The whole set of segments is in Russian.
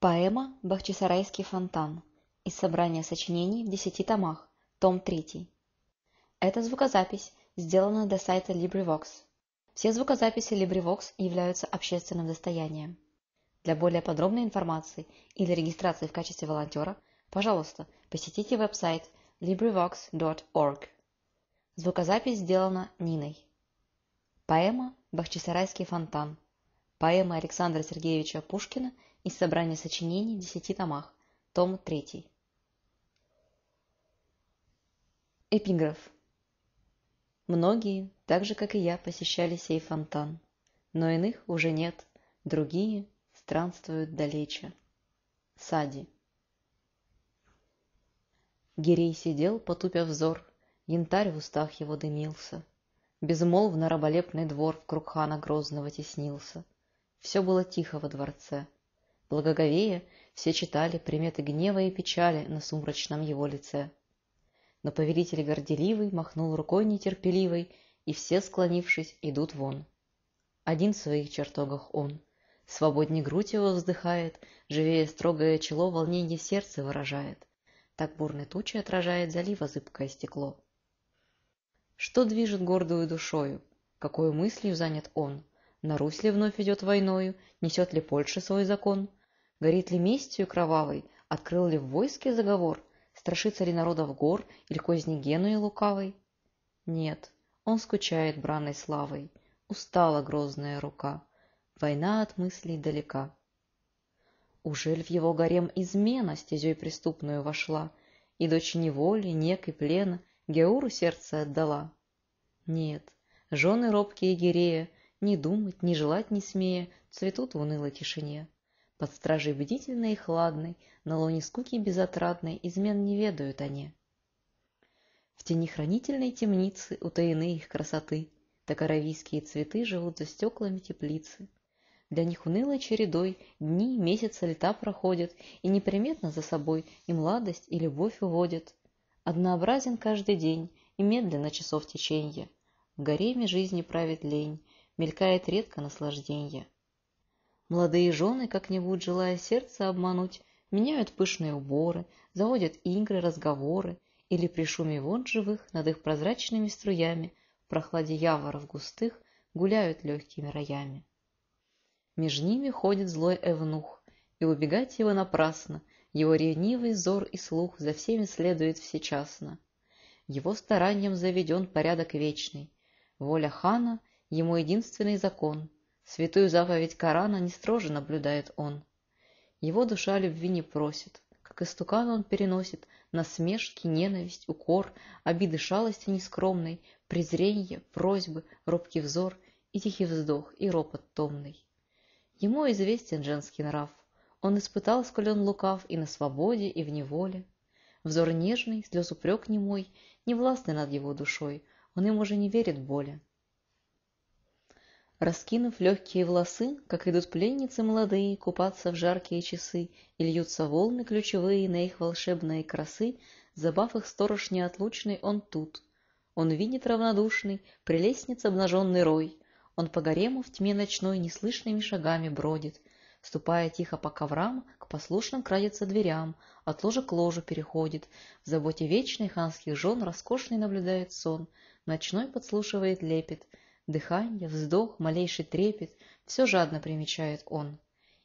Поэма «Бахчисарайский фонтан» из собрания сочинений в десяти томах, том третий. Эта звукозапись сделана для сайта LibriVox. Все звукозаписи LibriVox являются общественным достоянием. Для более подробной информации или регистрации в качестве волонтера, пожалуйста, посетите веб-сайт LibriVox.org. Звукозапись сделана Ниной. Поэма «Бахчисарайский фонтан» поэмы Александра Сергеевича Пушкина – из собрания сочинений в десяти томах, том третий. Эпиграф. Многие, так же как и я, посещали сей фонтан, но иных уже нет, другие странствуют далече. Сади. Гирей сидел, потупя взор, янтарь в устах его дымился. Безмолвно раболепный двор в круг хана Грозного теснился. Все было тихо во дворце — Благоговея все читали приметы гнева и печали на сумрачном его лице. Но повелитель горделивый махнул рукой нетерпеливой, и все, склонившись, идут вон. Один в своих чертогах он. Свободней грудь его вздыхает, живее строгое чело волнение сердце выражает. Так бурной тучи отражает залива зыбкое стекло. Что движет гордую душою? Какой мыслью занят он? На Русь ли вновь идет войною? Несет ли Польша свой закон? горит ли местью кровавой, открыл ли в войске заговор, страшится ли народов гор или козни Генуи лукавой? Нет, он скучает бранной славой, устала грозная рука, война от мыслей далека. Ужель в его гарем измена стезей преступную вошла, и дочь неволи, нек и плена Геуру сердце отдала? Нет, жены робкие Гирея, ни думать, ни желать не смея, цветут в унылой тишине. Под стражей бдительной и хладной, на луне скуки безотрадной, измен не ведают они. В тени хранительной темницы утаены их красоты, так аравийские цветы живут за стеклами теплицы. Для них унылой чередой дни, месяца, лета проходят, и неприметно за собой и младость, и любовь уводят. Однообразен каждый день, и медленно часов теченье. В гареме жизни правит лень, мелькает редко наслажденье. Молодые жены, как-нибудь желая сердце обмануть, меняют пышные уборы, заводят игры, разговоры, или при шуме вон живых над их прозрачными струями в прохладе яворов густых гуляют легкими роями. Меж ними ходит злой эвнух, и убегать его напрасно, его ревнивый зор и слух за всеми следует всечасно. Его старанием заведен порядок вечный, воля хана — ему единственный закон — Святую заповедь Корана не строже наблюдает он. Его душа любви не просит, как истукан он переносит насмешки, ненависть, укор, обиды шалости нескромной, презренье, просьбы, робкий взор и тихий вздох и ропот томный. Ему известен женский нрав, он испытал, сколь он лукав, и на свободе, и в неволе. Взор нежный, слез упрек немой, не властный над его душой, он им уже не верит боли раскинув легкие волосы, как идут пленницы молодые купаться в жаркие часы, и льются волны ключевые на их волшебные красы, забав их сторож неотлучный он тут. Он видит равнодушный, прелестниц обнаженный рой, он по гарему в тьме ночной неслышными шагами бродит, ступая тихо по коврам, к послушным крадется дверям, от ложа к ложу переходит, в заботе вечной ханских жен роскошный наблюдает сон, ночной подслушивает лепит. Дыхание, вздох, малейший трепет — все жадно примечает он.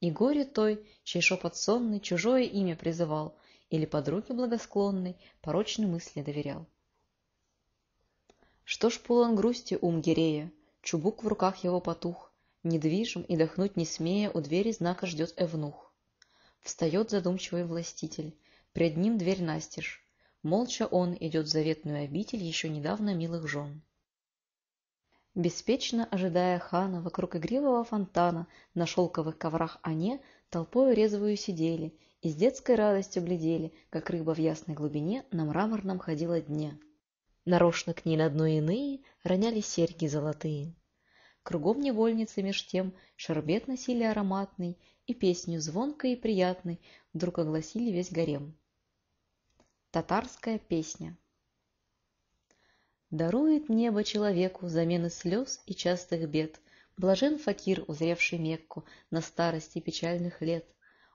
И горе той, чей шепот сонный чужое имя призывал, или подруге благосклонной порочной мысли доверял. Что ж полон грусти ум Гирея, чубук в руках его потух, недвижим и дохнуть не смея, у двери знака ждет Эвнух. Встает задумчивый властитель, пред ним дверь настежь, молча он идет в заветную обитель еще недавно милых жен беспечно ожидая хана вокруг игривого фонтана на шелковых коврах они толпой резвую сидели и с детской радостью глядели, как рыба в ясной глубине на мраморном ходила дне. Нарочно к ней на дно иные роняли серьги золотые. Кругом невольницы меж тем шербет носили ароматный, и песню звонкой и приятной вдруг огласили весь гарем. Татарская песня Дарует небо человеку замены слез и частых бед. Блажен факир, узревший Мекку на старости печальных лет.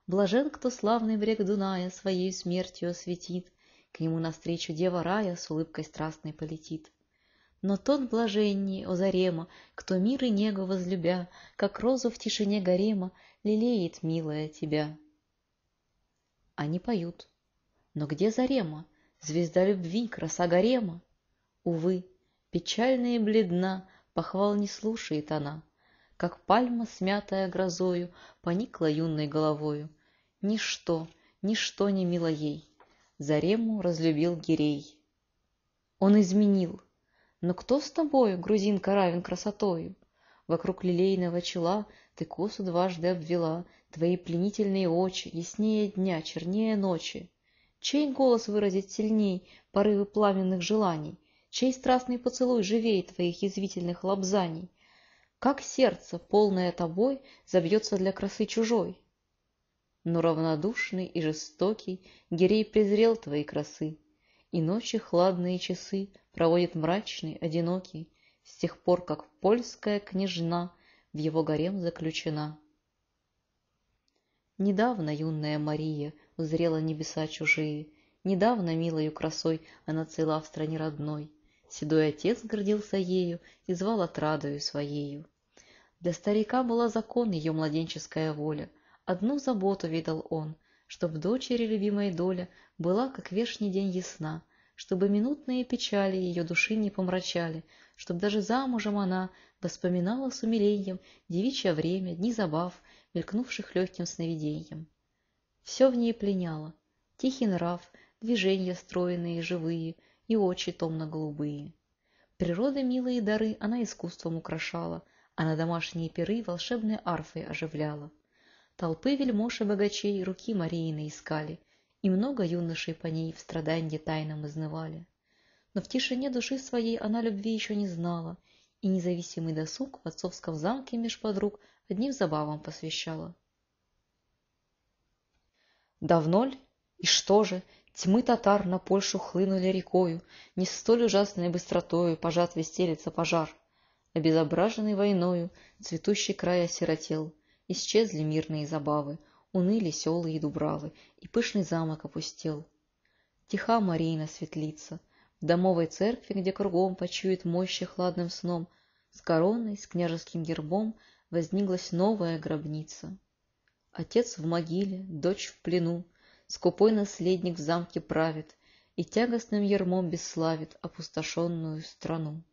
Блажен, кто славный брег Дуная своей смертью осветит, К нему навстречу дева рая с улыбкой страстной полетит. Но тот блаженней, о Зарема, кто мир и негу возлюбя, Как розу в тишине гарема, лелеет, милая, тебя. Они поют. Но где Зарема? Звезда любви, краса гарема? Увы, печальна и бледна, похвал не слушает она, Как пальма, смятая грозою, поникла юной головою. Ничто, ничто не мило ей, Зарему разлюбил Гирей. Он изменил. Но кто с тобою, грузинка, равен красотою? Вокруг лилейного чела ты косу дважды обвела, Твои пленительные очи, яснее дня, чернее ночи. Чей голос выразит сильней порывы пламенных желаний — чей страстный поцелуй живее твоих язвительных лобзаний? Как сердце, полное тобой, забьется для красы чужой? Но равнодушный и жестокий Герей презрел твои красы, И ночи хладные часы проводит мрачный, одинокий, С тех пор, как польская княжна в его гарем заключена. Недавно юная Мария узрела небеса чужие, Недавно милою красой она цела в стране родной. Седой отец гордился ею и звал отрадою своею. Для старика была закон ее младенческая воля. Одну заботу видал он, чтоб дочери любимой доля была, как вешний день ясна, чтобы минутные печали ее души не помрачали, чтоб даже замужем она воспоминала с умилением девичье время, дни забав, мелькнувших легким сновидением. Все в ней пленяло. Тихий нрав, движения стройные, живые — и очи томно-голубые. Природа милые дары она искусством украшала, а на домашние перы волшебной арфой оживляла. Толпы вельмож и богачей руки Марии искали, и много юношей по ней в страданье тайном изнывали. Но в тишине души своей она любви еще не знала, и независимый досуг в отцовском замке меж подруг одним забавам посвящала. «Давно ли? И что же? Тьмы татар на Польшу хлынули рекою, Не столь ужасной быстротою пожат стелится пожар. Обезображенный войною, Цветущий край осиротел, Исчезли мирные забавы, Уныли селы и дубравы, И пышный замок опустел. Тиха Марина светлица, В домовой церкви, где кругом Почует мощи хладным сном, С короной, с княжеским гербом Возниглась новая гробница. Отец в могиле, дочь в плену, скупой наследник в замке правит и тягостным ермом бесславит опустошенную страну.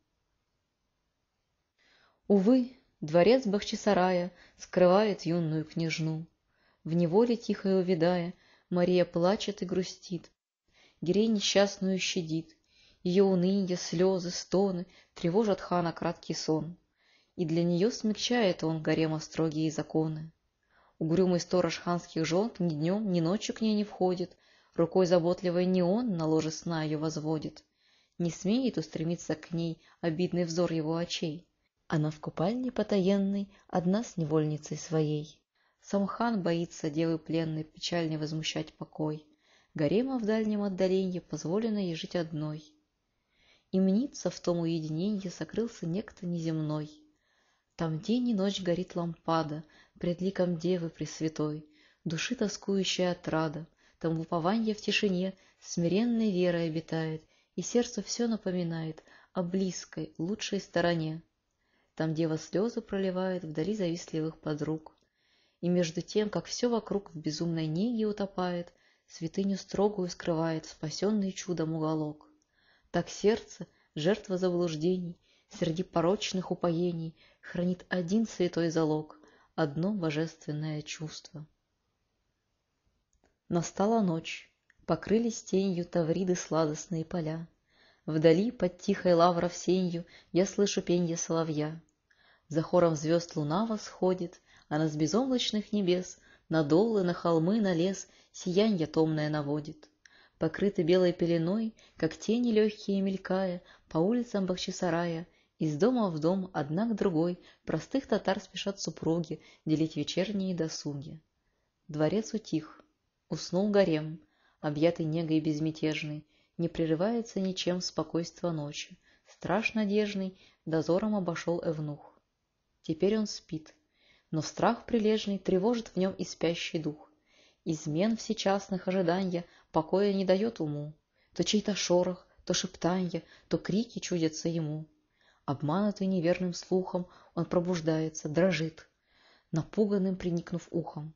Увы, дворец Бахчисарая скрывает юную княжну. В неволе тихо увидая, Мария плачет и грустит. Герей несчастную щадит, ее уныние, слезы, стоны тревожат хана краткий сон. И для нее смягчает он гарема строгие законы. Угрюмый сторож ханских жен ни днем, ни ночью к ней не входит, Рукой заботливой не он на ложе сна ее возводит. Не смеет устремиться к ней обидный взор его очей. Она в купальне потаенной, одна с невольницей своей. Сам хан боится девы пленной печально возмущать покой. Гарема в дальнем отдаленье позволено ей жить одной. И мнится в том уединенье сокрылся некто неземной. Там день и ночь горит лампада, пред ликом Девы Пресвятой, души тоскующая отрада, там упование в тишине смиренной верой обитает, и сердце все напоминает о близкой, лучшей стороне. Там дева слезы проливает вдали завистливых подруг. И между тем, как все вокруг в безумной неге утопает, святыню строгую скрывает спасенный чудом уголок. Так сердце, жертва заблуждений, среди порочных упоений, хранит один святой залог одно божественное чувство. Настала ночь, покрылись тенью тавриды сладостные поля. Вдали под тихой лавров сенью я слышу пенье соловья. За хором звезд луна восходит, она а с безоблачных небес На долы, на холмы, на лес сиянье томное наводит. Покрыты белой пеленой, как тени легкие мелькая, По улицам Бахчисарая — из дома в дом, одна к другой, простых татар спешат супруги делить вечерние досуги. Дворец утих, уснул гарем, объятый негой безмятежный, не прерывается ничем спокойство ночи, страш надежный дозором обошел Эвнух. Теперь он спит, но страх прилежный тревожит в нем и спящий дух. Измен всечастных ожидания покоя не дает уму, то чей-то шорох, то шептанье, то крики чудятся ему. Обманутый неверным слухом, он пробуждается, дрожит, напуганным приникнув ухом.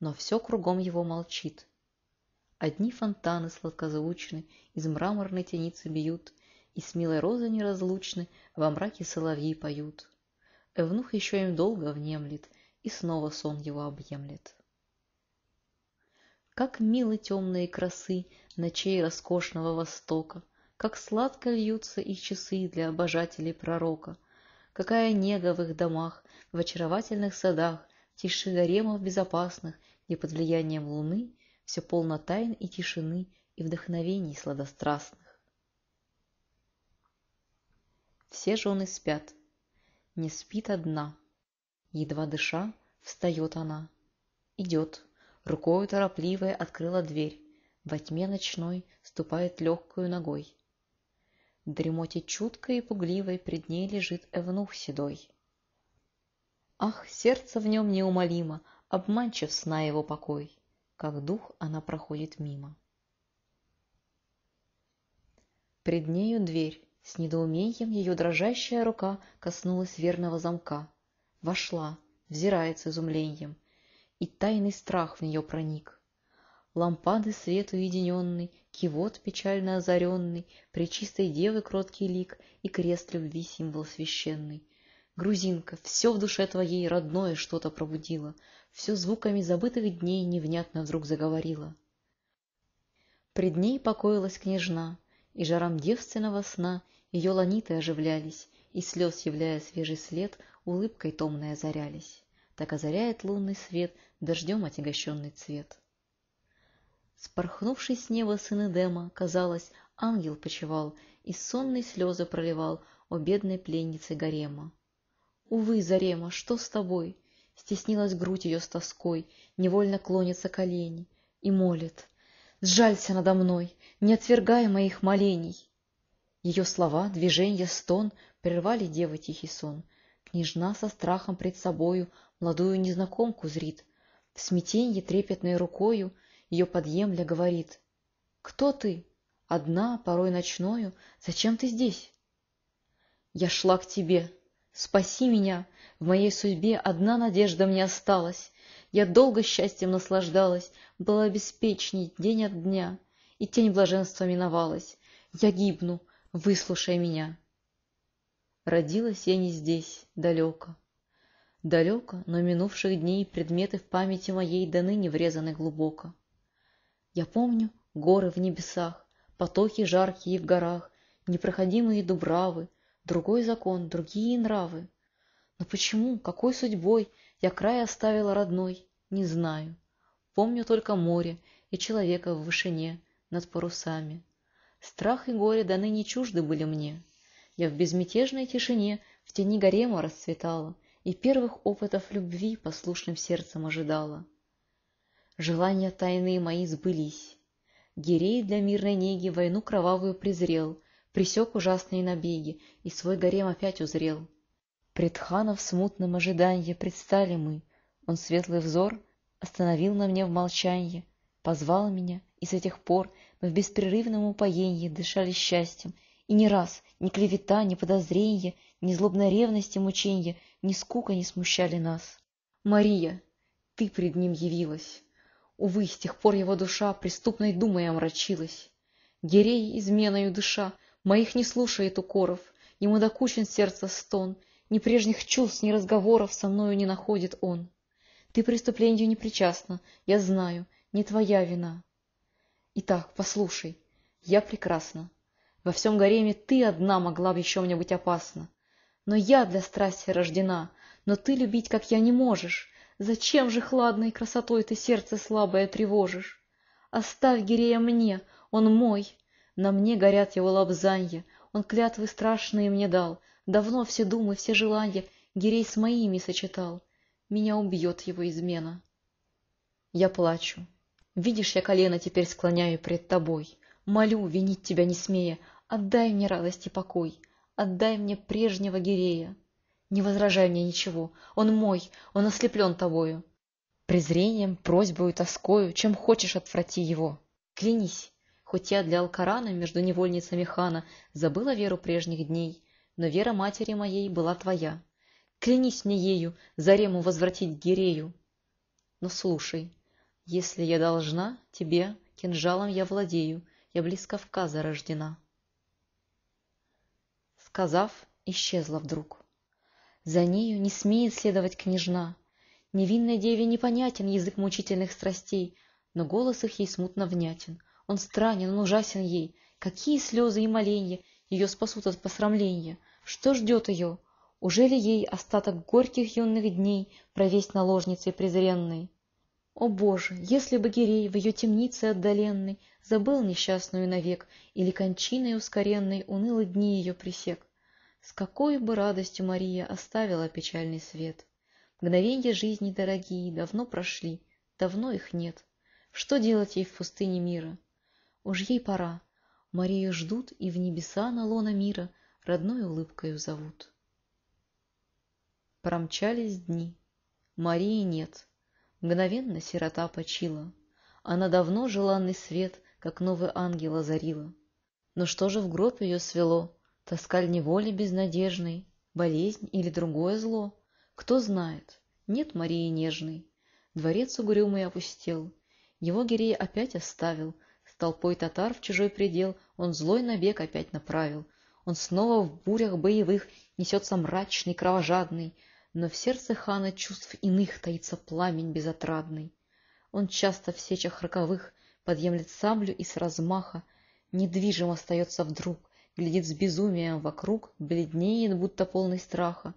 Но все кругом его молчит. Одни фонтаны сладкозвучны, из мраморной теницы бьют, и с милой розы неразлучны во мраке соловьи поют. Эвнух еще им долго внемлет, и снова сон его объемлет. Как милы темные красы ночей роскошного востока — как сладко льются их часы для обожателей пророка, какая нега в их домах, в очаровательных садах, тиши гаремов безопасных, где под влиянием луны все полно тайн и тишины и вдохновений сладострастных. Все жены спят, не спит одна. Едва дыша, встает она. Идет, рукою торопливая открыла дверь, во тьме ночной ступает легкую ногой дремоте чуткой и пугливой пред ней лежит Эвнух седой. Ах, сердце в нем неумолимо, обманчив сна его покой, Как дух она проходит мимо. Пред нею дверь, с недоумением ее дрожащая рука Коснулась верного замка, вошла, взирает с изумлением, И тайный страх в нее проник лампады свет уединенный, кивот печально озаренный, при чистой девы кроткий лик и крест любви символ священный. Грузинка, все в душе твоей родное что-то пробудило, все звуками забытых дней невнятно вдруг заговорило. Пред ней покоилась княжна, и жаром девственного сна ее ланиты оживлялись, и слез, являя свежий след, улыбкой томной озарялись. Так озаряет лунный свет дождем отягощенный цвет. Спорхнувший с неба сын Эдема, казалось, ангел почевал и сонные слезы проливал о бедной пленнице Гарема. «Увы, Зарема, что с тобой?» Стеснилась грудь ее с тоской, невольно клонится колени и молит. «Сжалься надо мной, не отвергай моих молений!» Ее слова, движения, стон прервали девы тихий сон. Княжна со страхом пред собою молодую незнакомку зрит. В смятенье трепетной рукою ее подъемля говорит. «Кто ты? Одна, порой ночною, зачем ты здесь?» «Я шла к тебе. Спаси меня! В моей судьбе одна надежда мне осталась. Я долго счастьем наслаждалась, была беспечней день от дня, и тень блаженства миновалась. Я гибну, выслушай меня!» Родилась я не здесь, далеко. Далеко, но минувших дней предметы в памяти моей до ныне врезаны глубоко. Я помню горы в небесах, потоки жаркие в горах, непроходимые дубравы, другой закон, другие нравы. Но почему, какой судьбой я край оставила родной, не знаю. Помню только море и человека в вышине над парусами. Страх и горе даны не чужды были мне. Я в безмятежной тишине в тени гарема расцветала и первых опытов любви послушным сердцем ожидала. Желания тайные мои сбылись. Гирей для мирной неги войну кровавую презрел, Присек ужасные набеги и свой гарем опять узрел. Пред хана в смутном ожидании предстали мы, Он светлый взор остановил на мне в молчании, Позвал меня, и с этих пор мы в беспрерывном упоении Дышали счастьем, и ни раз ни клевета, ни подозренье, Ни злобная ревность и мученье, Ни скука не смущали нас. Мария, ты пред ним явилась. Увы, с тех пор его душа преступной думой омрачилась. Герей, изменою душа моих не слушает укоров, Ему докучен сердце стон, Ни прежних чувств, ни разговоров со мною не находит он. Ты преступлению не причастна, я знаю, не твоя вина. Итак, послушай, я прекрасна. Во всем гареме ты одна могла бы еще мне быть опасна. Но я для страсти рождена, но ты любить, как я, не можешь. Зачем же хладной красотой ты сердце слабое тревожишь? Оставь Гирея мне, он мой. На мне горят его лобзанья, он клятвы страшные мне дал. Давно все думы, все желания Гирей с моими сочетал. Меня убьет его измена. Я плачу. Видишь, я колено теперь склоняю пред тобой. Молю, винить тебя не смея, отдай мне радость и покой. Отдай мне прежнего Гирея. Не возражай мне ничего. Он мой, он ослеплен тобою. Презрением, просьбою, тоскою, чем хочешь отврати его. Клянись, хоть я для Алкарана между невольницами хана забыла веру прежних дней, но вера матери моей была твоя. Клянись мне ею, зарему возвратить Гирею. Но слушай, если я должна тебе, кинжалом я владею, я близ Кавказа рождена. Сказав, исчезла вдруг. За нею не смеет следовать княжна. Невинной деве непонятен язык мучительных страстей, но голос их ей смутно внятен. Он странен, он ужасен ей. Какие слезы и моленья ее спасут от посрамления? Что ждет ее? Уже ли ей остаток горьких юных дней провесть наложницей презренной? О Боже, если бы Гирей в ее темнице отдаленной Забыл несчастную навек, Или кончиной ускоренной унылые дни ее пресек, с какой бы радостью Мария оставила печальный свет! Мгновенья жизни дорогие давно прошли, давно их нет. Что делать ей в пустыне мира? Уж ей пора. Марию ждут и в небеса на лона мира родной улыбкою зовут. Промчались дни. Марии нет. Мгновенно сирота почила. Она давно желанный свет, как новый ангел озарила. Но что же в гроб ее свело? Тоскаль неволи безнадежной, Болезнь или другое зло? Кто знает? Нет Марии нежной. Дворец угрюмый опустел. Его Гирей опять оставил. С толпой татар в чужой предел Он злой набег опять направил. Он снова в бурях боевых Несется мрачный, кровожадный, Но в сердце хана чувств иных Таится пламень безотрадный. Он часто в сечах роковых Подъемлет саблю и с размаха Недвижим остается вдруг, глядит с безумием вокруг, бледнеет, будто полный страха,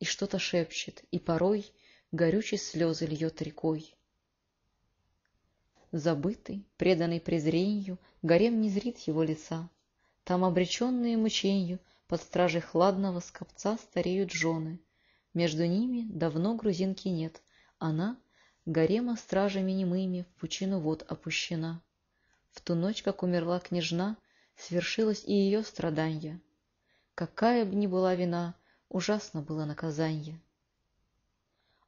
и что-то шепчет, и порой горючие слезы льет рекой. Забытый, преданный презренью, гарем не зрит его лица. Там обреченные мученью под стражей хладного скопца стареют жены. Между ними давно грузинки нет, она гарема стражами немыми в пучину вод опущена. В ту ночь, как умерла княжна, свершилось и ее страданье. Какая бы ни была вина, ужасно было наказанье.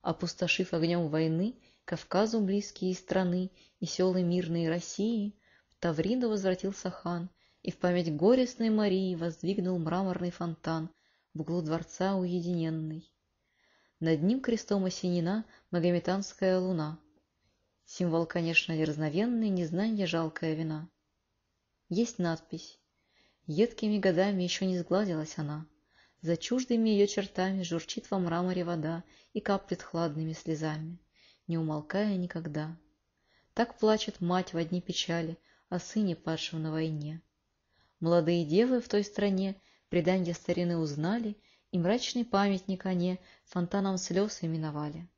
Опустошив огнем войны Кавказу близкие страны и селы мирной России, в Тавриду возвратился хан, и в память горестной Марии воздвигнул мраморный фонтан в углу дворца уединенный. Над ним крестом осенена магометанская луна. Символ, конечно, неразновенный, незнание жалкая вина. Есть надпись. Едкими годами еще не сгладилась она. За чуждыми ее чертами журчит во мраморе вода и каплет хладными слезами, не умолкая никогда. Так плачет мать в одни печали о сыне, падшем на войне. Молодые девы в той стране преданье старины узнали и мрачный памятник они фонтаном слез именовали.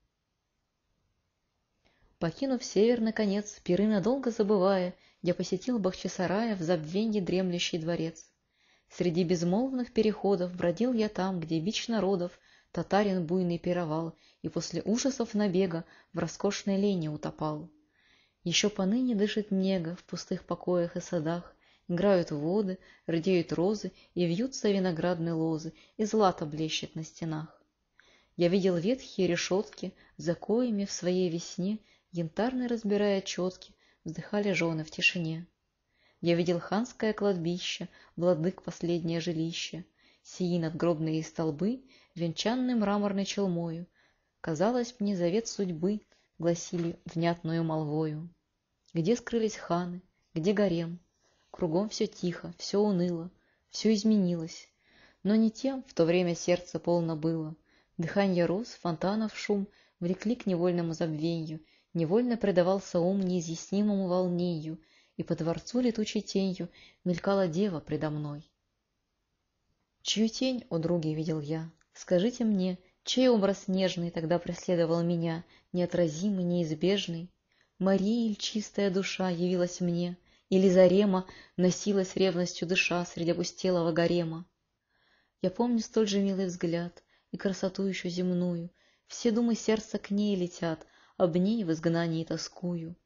Покинув север, наконец, пиры надолго забывая я посетил Бахчисарая в забвенье дремлющий дворец. Среди безмолвных переходов бродил я там, где бич народов, татарин буйный пировал, и после ужасов набега в роскошной лени утопал. Еще поныне дышит нега в пустых покоях и садах, играют воды, рдеют розы, и вьются виноградные лозы, и злато блещет на стенах. Я видел ветхие решетки, за коями в своей весне янтарный разбирая четки, вздыхали жены в тишине. Я видел ханское кладбище, владык последнее жилище, сии надгробные столбы, венчанным мраморной челмою. Казалось мне, завет судьбы гласили внятную молвою. Где скрылись ханы, где гарем? Кругом все тихо, все уныло, все изменилось. Но не тем в то время сердце полно было. Дыхание роз, фонтанов шум влекли к невольному забвенью, невольно предавался ум неизъяснимому волнению, и по дворцу летучей тенью мелькала дева предо мной. Чью тень, о други, видел я? Скажите мне, чей образ нежный тогда преследовал меня, неотразимый, неизбежный? Мария или чистая душа явилась мне, или Зарема носилась ревностью дыша среди опустелого гарема? Я помню столь же милый взгляд и красоту еще земную, все думы сердца к ней летят, об ней в изгнании тоскую.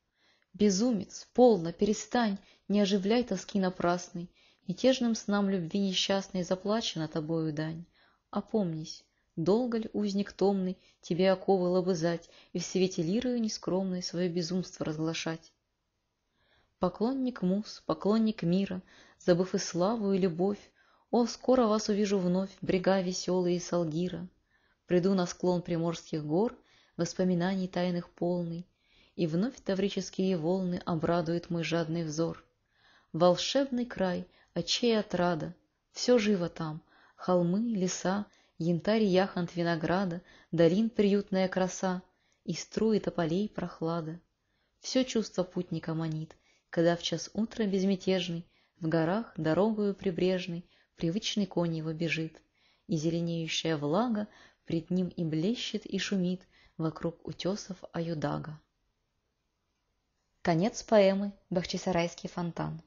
Безумец, полно, перестань, не оживляй тоски напрасной, Мятежным снам любви несчастной заплачена тобою дань. Опомнись, долго ли узник томный тебе оковы лобызать И в свете лирою нескромной свое безумство разглашать? Поклонник мус, поклонник мира, забыв и славу, и любовь, О, скоро вас увижу вновь, брега веселые Салгира! Приду на склон приморских гор воспоминаний тайных полный, И вновь таврические волны обрадуют мой жадный взор. Волшебный край, очей отрада, все живо там, холмы, леса, Янтарь яхонт винограда, долин приютная краса И струи тополей прохлада. Все чувство путника манит, когда в час утра безмятежный В горах дорогою прибрежной привычный конь его бежит, И зеленеющая влага пред ним и блещет, и шумит, вокруг утесов Аюдага. Конец поэмы «Бахчисарайский фонтан».